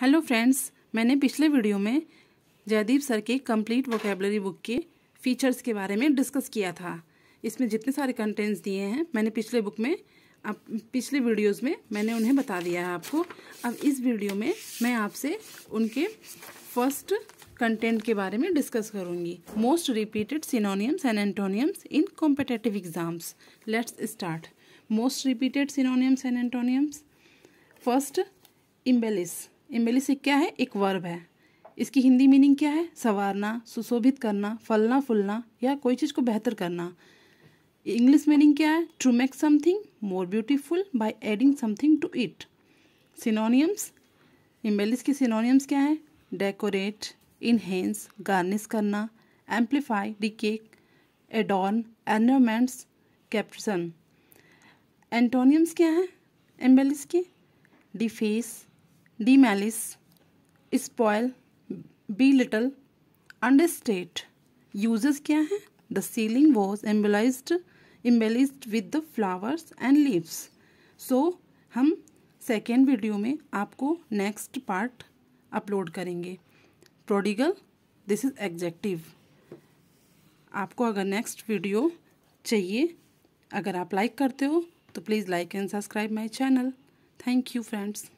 hello friends मैंने पिछले video में जयदीप सर के कंप्लीट वोकेबलरी बुक के फीचर्स के बारे में डिस्कस किया था इसमें जितने सारे कंटेंट्स दिए हैं मैंने पिछले बुक में अब पिछले वीडियोस में मैंने उन्हें बता दिया है आपको अब इस वीडियो में मैं आपसे उनके फर्स्ट कंटेंट के बारे में डिस्कस करूँगी most repeated synonyms and antonyms in competitive exams let's start most repeated synonyms and antonyms first embellish से क्या है एक वर्ब है इसकी हिंदी मीनिंग क्या है संवारना सुशोभित करना फलना फूलना या कोई चीज़ को बेहतर करना इंग्लिश मीनिंग क्या है to make something more beautiful by adding something to it synonyms embellish के सिनोनियम्स क्या है डेकोरेट इनहेंस गार्निश करना amplify bedeck adorn ornaments caparison antonyms क्या है एम्बेलिस के deface demolish spoil belittle understate usages क्या हैं the ceiling was emblaze embellished with the flowers and leaves so हम second video में आपको next part upload करेंगे prodigal this is एग्जेक्टिव आपको अगर नेक्स्ट वीडियो चाहिए अगर आप लाइक करते हो तो please like and subscribe my channel thank you friends